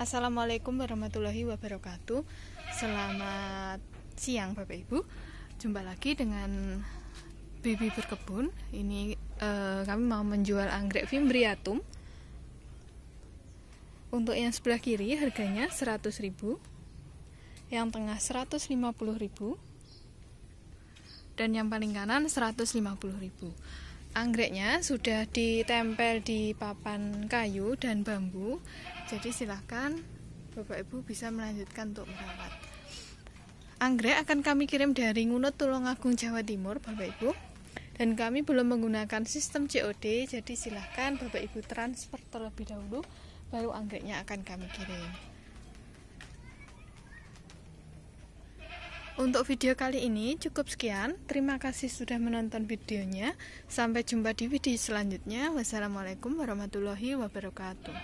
Assalamualaikum warahmatullahi wabarakatuh. Selamat siang Bapak Ibu. Jumpa lagi dengan Bibi berkebun. Ini eh, kami mau menjual anggrek vimbriatum. Untuk yang sebelah kiri harganya ribu, Yang tengah ribu, Dan yang paling kanan ribu. Anggreknya sudah ditempel di papan kayu dan bambu. Jadi silahkan Bapak Ibu bisa melanjutkan untuk merawat. Anggrek akan kami kirim dari Ngunut Tulungagung Jawa Timur, Bapak Ibu. Dan kami belum menggunakan sistem COD, jadi silahkan Bapak Ibu transfer terlebih dahulu, baru anggreknya akan kami kirim. Untuk video kali ini cukup sekian. Terima kasih sudah menonton videonya. Sampai jumpa di video selanjutnya. Wassalamualaikum warahmatullahi wabarakatuh.